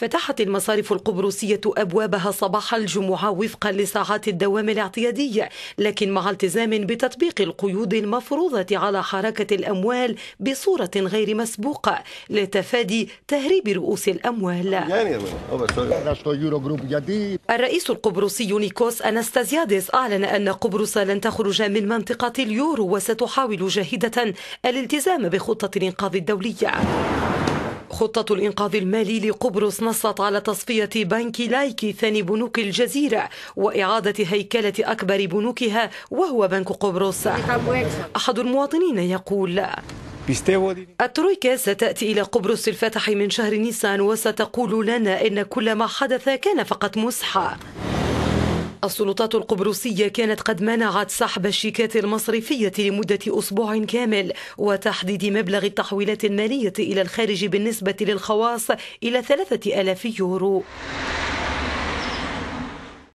فتحت المصارف القبرصية أبوابها صباح الجمعة وفقا لساعات الدوام الاعتيادية لكن مع التزام بتطبيق القيود المفروضة على حركة الأموال بصورة غير مسبوقة لتفادي تهريب رؤوس الأموال يعني الرئيس القبرصي نيكوس أنستازيادس أعلن أن قبرص لن تخرج من منطقة اليورو وستحاول جاهدة الالتزام بخطة الإنقاذ الدولية خطة الإنقاذ المالي لقبرص نصت على تصفية بنك لايكي ثاني بنوك الجزيرة وإعادة هيكلة أكبر بنوكها وهو بنك قبرص أحد المواطنين يقول الترويكا ستأتي إلى قبرص الفتح من شهر نيسان وستقول لنا إن كل ما حدث كان فقط مزحة السلطات القبرصية كانت قد منعت سحب الشيكات المصرفية لمدة أسبوع كامل وتحديد مبلغ التحويلات المالية إلى الخارج بالنسبة للخواص إلى ثلاثة آلاف يورو